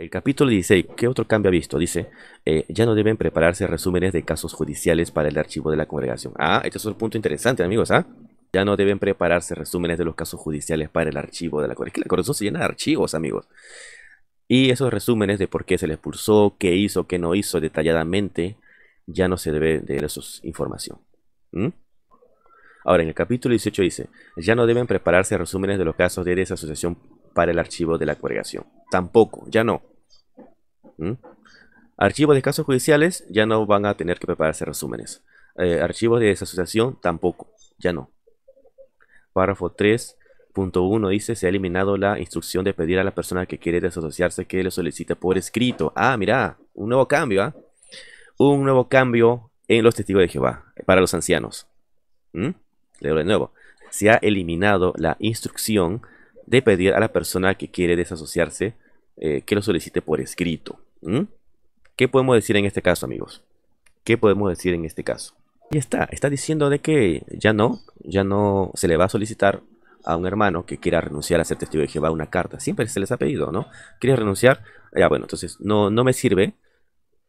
El capítulo 16, ¿qué otro cambio ha visto? Dice, eh, ya no deben prepararse resúmenes de casos judiciales para el archivo de la congregación. Ah, este es un punto interesante, amigos, ¿ah? Ya no deben prepararse resúmenes de los casos judiciales para el archivo de la congregación. Es que la congregación se llena de archivos, amigos. Y esos resúmenes de por qué se le expulsó, qué hizo, qué no hizo detalladamente, ya no se debe de esa información. Ahora, en el capítulo 18 dice, ya no deben prepararse resúmenes de los casos de desasociación para el archivo de la congregación. Tampoco, ya no. Archivos de casos judiciales ya no van a tener que prepararse resúmenes. Eh, archivos de desasociación tampoco, ya no. Párrafo 3.1 dice, se ha eliminado la instrucción de pedir a la persona que quiere desasociarse que lo solicite por escrito. Ah, mira, un nuevo cambio, ¿ah? Un nuevo cambio en los testigos de Jehová, eh, para los ancianos. Leo de nuevo. Se ha eliminado la instrucción de pedir a la persona que quiere desasociarse eh, que lo solicite por escrito. ¿Mm? ¿Qué podemos decir en este caso, amigos? ¿Qué podemos decir en este caso? Y está, está diciendo de que ya no, ya no se le va a solicitar a un hermano que quiera renunciar a ser testigo de Jehová una carta. Siempre se les ha pedido, ¿no? ¿Quieres renunciar? Ya, bueno, entonces no, no me sirve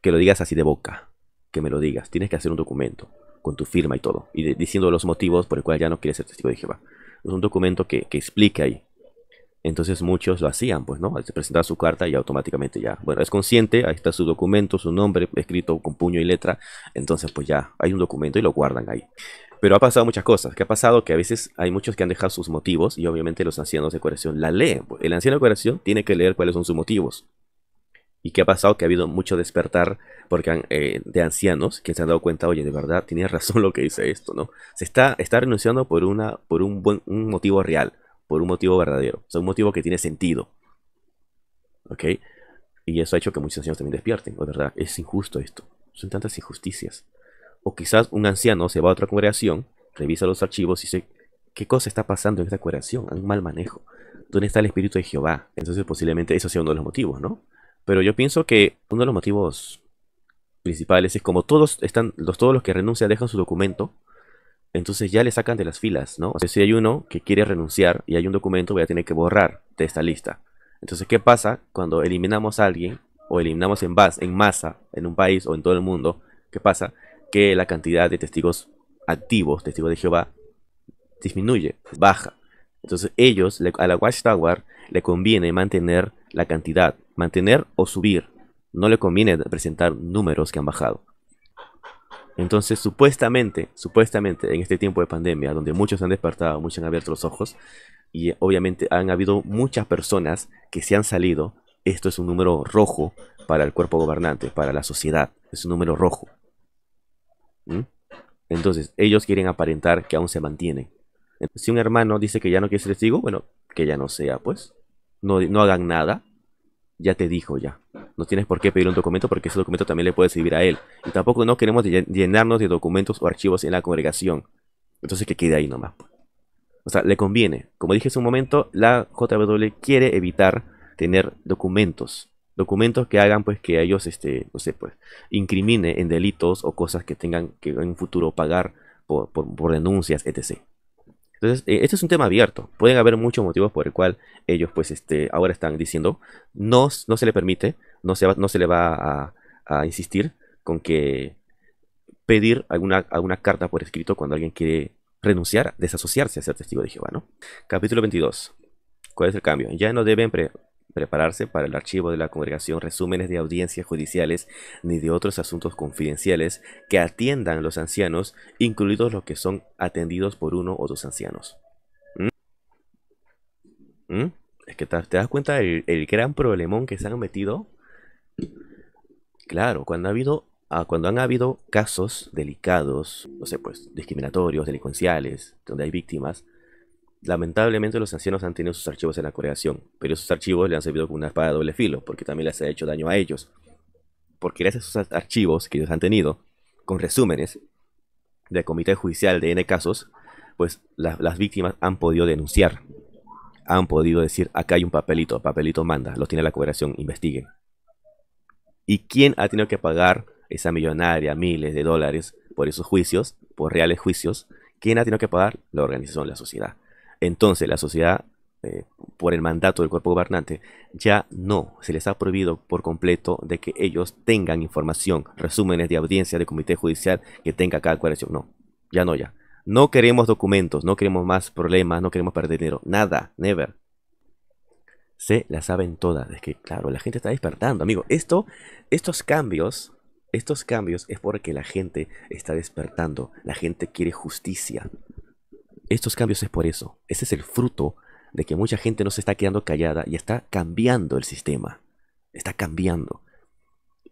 que lo digas así de boca, que me lo digas. Tienes que hacer un documento con tu firma y todo, y diciendo los motivos por el cual ya no quieres ser testigo de Jehová. Es un documento que, que explique ahí entonces muchos lo hacían, pues, ¿no? Se presentar su carta y automáticamente ya, bueno, es consciente, ahí está su documento, su nombre escrito con puño y letra, entonces pues ya hay un documento y lo guardan ahí. Pero ha pasado muchas cosas. ¿Qué ha pasado? Que a veces hay muchos que han dejado sus motivos y obviamente los ancianos de curación la leen. Pues. El anciano de curación tiene que leer cuáles son sus motivos. ¿Y qué ha pasado? Que ha habido mucho despertar porque eh, de ancianos que se han dado cuenta, oye, de verdad, tenía razón lo que dice esto, ¿no? Se está, está renunciando por, una, por un, buen, un motivo real por un motivo verdadero, o sea, un motivo que tiene sentido. ¿Ok? Y eso ha hecho que muchos ancianos también despierten, o verdad, es injusto esto, son tantas injusticias. O quizás un anciano se va a otra congregación, revisa los archivos y dice, ¿qué cosa está pasando en esta congregación? Hay un mal manejo. ¿Dónde está el Espíritu de Jehová? Entonces posiblemente eso sea uno de los motivos, ¿no? Pero yo pienso que uno de los motivos principales es como todos están, los, todos los que renuncian dejan su documento, entonces ya le sacan de las filas, ¿no? O sea, si hay uno que quiere renunciar y hay un documento, voy a tener que borrar de esta lista. Entonces, ¿qué pasa cuando eliminamos a alguien o eliminamos en, base, en masa en un país o en todo el mundo? ¿Qué pasa? Que la cantidad de testigos activos, testigos de Jehová, disminuye, pues baja. Entonces, ellos, a la Watchtower, le conviene mantener la cantidad, mantener o subir. No le conviene presentar números que han bajado. Entonces, supuestamente, supuestamente, en este tiempo de pandemia, donde muchos han despertado, muchos han abierto los ojos, y obviamente han habido muchas personas que se han salido, esto es un número rojo para el cuerpo gobernante, para la sociedad, es un número rojo. ¿Mm? Entonces, ellos quieren aparentar que aún se mantienen. si un hermano dice que ya no quiere ser testigo, bueno, que ya no sea, pues. no hagan nada, ya te dijo ya. No tienes por qué pedir un documento porque ese documento también le puede servir a él. Y tampoco no queremos llenarnos de documentos o archivos en la congregación. Entonces que quede ahí nomás. O sea, le conviene. Como dije hace un momento, la JW quiere evitar tener documentos. Documentos que hagan pues que ellos, este, no sé, pues, incrimine en delitos o cosas que tengan que en un futuro pagar por denuncias, etc. Entonces, eh, este es un tema abierto. Pueden haber muchos motivos por el cual ellos, pues, este, ahora están diciendo, no, no se le permite, no se, no se le va a, insistir con que pedir alguna, alguna carta por escrito cuando alguien quiere renunciar, desasociarse a ser testigo de Jehová, ¿no? Capítulo 22. ¿Cuál es el cambio? Ya no deben pre prepararse para el archivo de la congregación resúmenes de audiencias judiciales ni de otros asuntos confidenciales que atiendan los ancianos, incluidos los que son atendidos por uno o dos ancianos. ¿Mm? ¿Mm? Es que te, das cuenta del el gran problemón que se han metido. Claro, cuando ha habido ah, cuando han habido casos delicados, no sé, pues discriminatorios, delincuenciales, donde hay víctimas, Lamentablemente los ancianos han tenido sus archivos en la cooperación, pero esos archivos le han servido como una espada de doble filo, porque también les ha hecho daño a ellos. Porque gracias a esos archivos que ellos han tenido, con resúmenes del comité judicial de N casos, pues las víctimas han podido denunciar, han podido decir, acá hay un papelito, papelito manda, lo tiene la cooperación, investiguen. ¿Y quién ha tenido que pagar esa millonaria, miles de dólares por esos juicios, por reales juicios? ¿Quién ha tenido que pagar? La organización, la sociedad. Entonces la sociedad, eh, por el mandato del cuerpo gobernante, ya no se les ha prohibido por completo de que ellos tengan información, resúmenes de audiencia de comité judicial que tenga cada coalición. No, ya no, ya. No queremos documentos, no queremos más problemas, no queremos perder dinero, nada, never se la saben todas. Es que, claro, la gente está despertando, amigo. Esto, estos cambios, estos cambios es porque la gente está despertando. La gente quiere justicia estos cambios es por eso. Ese es el fruto de que mucha gente no se está quedando callada y está cambiando el sistema. Está cambiando.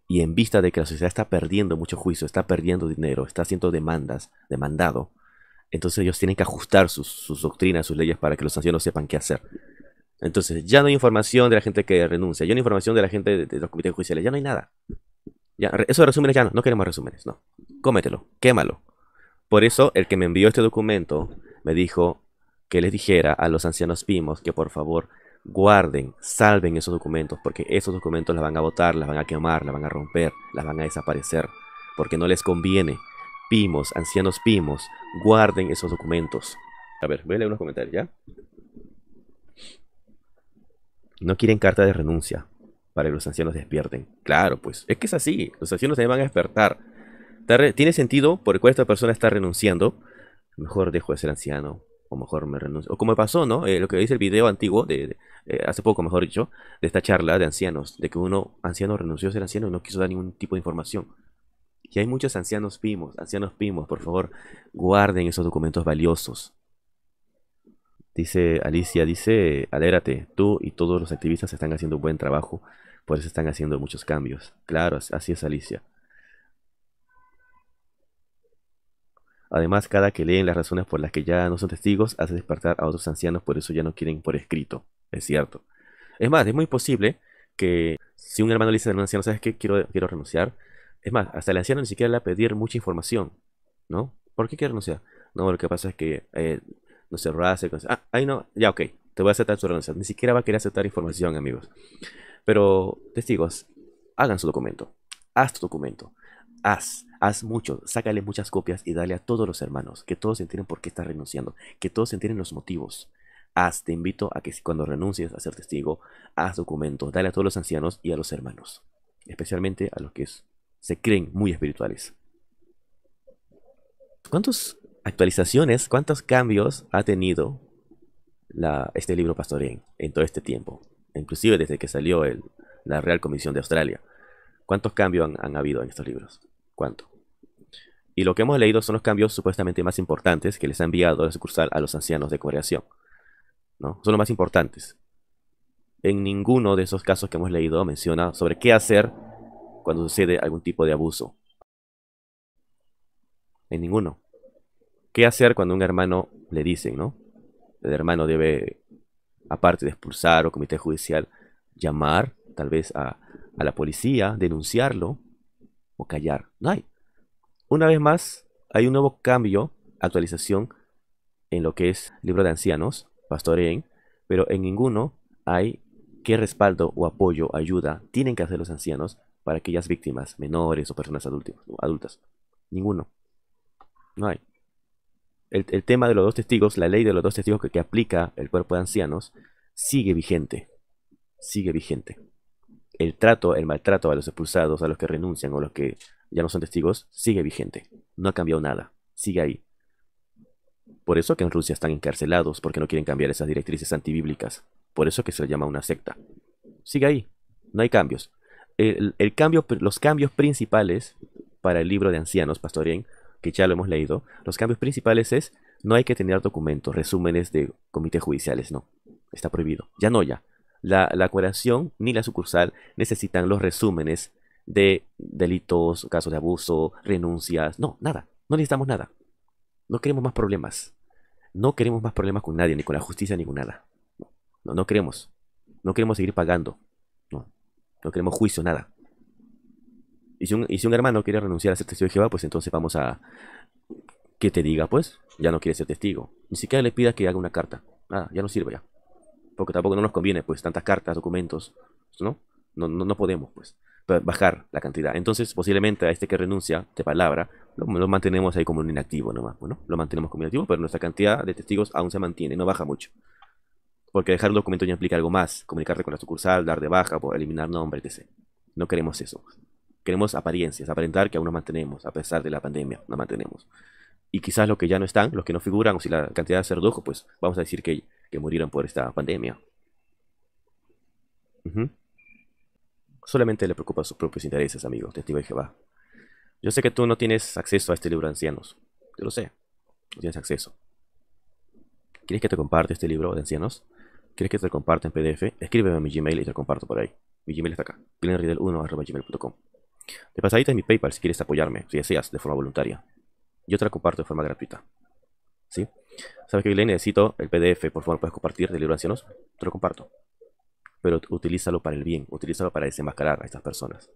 Y en vista de que la sociedad está perdiendo mucho juicio, está perdiendo dinero, está haciendo demandas, demandado, entonces ellos tienen que ajustar sus, doctrinas, sus leyes para que los ancianos sepan qué hacer. Entonces ya no hay información de la gente que renuncia, ya no hay información de la gente de, los comités judiciales, ya no hay nada. Ya, eso resúmenes ya no, no queremos resúmenes, no. Cómetelo, quémalo, por eso el que me envió este documento me dijo que les dijera a los ancianos Pimos que por favor guarden, salven esos documentos, porque esos documentos las van a votar las van a quemar, las van a romper, las van a desaparecer, porque no les conviene. Pimos, ancianos Pimos, guarden esos documentos. A ver, voy a leer unos comentarios, ¿ya? No quieren carta de renuncia para que los ancianos despierten. Claro, pues, es que es así, los ancianos se van a despertar tiene sentido por el cual esta persona está renunciando. Mejor dejo de ser anciano, o mejor me renuncio. O como pasó, ¿no? Eh, lo que dice el video antiguo, de, eh, hace poco mejor dicho, de esta charla de ancianos, de que uno anciano renunció a ser anciano y no quiso dar ningún tipo de información. Y hay muchos ancianos pimos, ancianos pimos, por favor, guarden esos documentos valiosos. Dice Alicia, dice, alérate, tú y todos los activistas están haciendo un buen trabajo, por eso están haciendo muchos cambios. Claro, así es Alicia. Además, cada que leen las razones por las que ya no son testigos hace despertar a otros ancianos, por eso ya no quieren por escrito. Es cierto. Es más, es muy posible que si un hermano le dice al anciano, ¿sabes qué? Quiero, quiero renunciar. Es más, hasta el anciano ni siquiera le va a pedir mucha información, ¿no? ¿Por qué quiere renunciar? No, lo que pasa es que, eh, no se... hace ah, ahí no, ya, ok, te voy a aceptar su renuncia. Ni siquiera va a querer aceptar información, amigos. Pero, testigos, hagan su documento. Haz tu documento haz, haz mucho, sácale muchas copias y dale a todos los hermanos, que todos entiendan por qué estás renunciando, que todos entiendan los motivos. Haz, te invito a que cuando renuncies a ser testigo, haz documentos, dale a todos los ancianos y a los hermanos, especialmente a los que se creen muy espirituales. ¿Cuántas actualizaciones, cuántos cambios ha tenido este libro pastorín en todo este tiempo? Inclusive desde que salió la Real Comisión de Australia. ¿Cuántos cambios han habido en estos libros? cuánto. Y lo que hemos leído son los cambios supuestamente más importantes que les ha enviado la sucursal a los ancianos de congregación. ¿no? Son los más importantes. En ninguno de esos casos que hemos leído menciona sobre qué hacer cuando sucede algún tipo de abuso. En ninguno. ¿Qué hacer cuando un hermano le dice, no? El hermano debe, aparte de expulsar o comité judicial, llamar tal vez a la policía, denunciarlo, o callar. No hay. Una vez más, hay un nuevo cambio, actualización en lo que es libro de ancianos, pastoreen, pero en ninguno hay qué respaldo o apoyo, ayuda tienen que hacer los ancianos para aquellas víctimas, menores o personas adultas. Ninguno. No hay. El, tema de los dos testigos, la ley de los dos testigos que aplica el cuerpo de ancianos, sigue vigente. Sigue vigente el trato, el maltrato a los expulsados, a los que renuncian o los que ya no son testigos, sigue vigente. No ha cambiado nada. Sigue ahí. Por eso que en Rusia están encarcelados porque no quieren cambiar esas directrices antibíblicas. Por eso que se le llama una secta. Sigue ahí. No hay cambios. El, cambio, los cambios principales para el libro de ancianos, Pastorien, que ya lo hemos leído, los cambios principales es no hay que tener documentos, resúmenes de comités judiciales, no. Está prohibido. Ya no, ya la, la curación ni la sucursal necesitan los resúmenes de delitos, casos de abuso, renuncias. No, nada. No necesitamos nada. No queremos más problemas. No queremos más problemas con nadie, ni con la justicia, ni con nada. No, no queremos. No queremos seguir pagando. No, no queremos juicio, nada. Y si, un, y si un hermano quiere renunciar a ser testigo de Jehová, pues entonces vamos a... Que te diga, pues, ya no quiere ser testigo. Ni siquiera le pida que haga una carta. Nada, ya no sirve ya porque tampoco no nos conviene, pues, tantas cartas, documentos, ¿no? No, podemos, pues, bajar la cantidad. Entonces, posiblemente a este que renuncia de palabra, lo, mantenemos ahí como un inactivo nomás, ¿no? Lo mantenemos como inactivo, pero nuestra cantidad de testigos aún se mantiene, no baja mucho. Porque dejar un documento ya implica algo más, comunicarte con la sucursal, dar de baja, eliminar nombre, etc. No queremos eso. Queremos apariencias, aparentar que aún no mantenemos, a pesar de la pandemia, no mantenemos. Y quizás los que ya no están, los que no figuran, o si la cantidad se redujo, pues vamos a decir que que murieron por esta pandemia. Solamente le preocupa sus propios intereses, amigo, testigo de Jehová. Yo sé que tú no tienes acceso a este libro de ancianos. Yo lo sé. No tienes acceso. ¿Quieres que te comparte este libro de ancianos? ¿Quieres que te lo comparte en PDF? Escríbeme a mi Gmail y te lo comparto por ahí. Mi Gmail está acá. glenridel1.gmail.com De pasadita en mi PayPal si quieres apoyarme, si deseas, de forma voluntaria. Yo te lo comparto de forma gratuita. ¿Sí? ¿Sabes que Billy, Necesito el PDF, por favor, ¿puedes compartir del libro de ancianos? Te lo comparto. Pero utilízalo para el bien, utilízalo para desenmascarar a estas personas.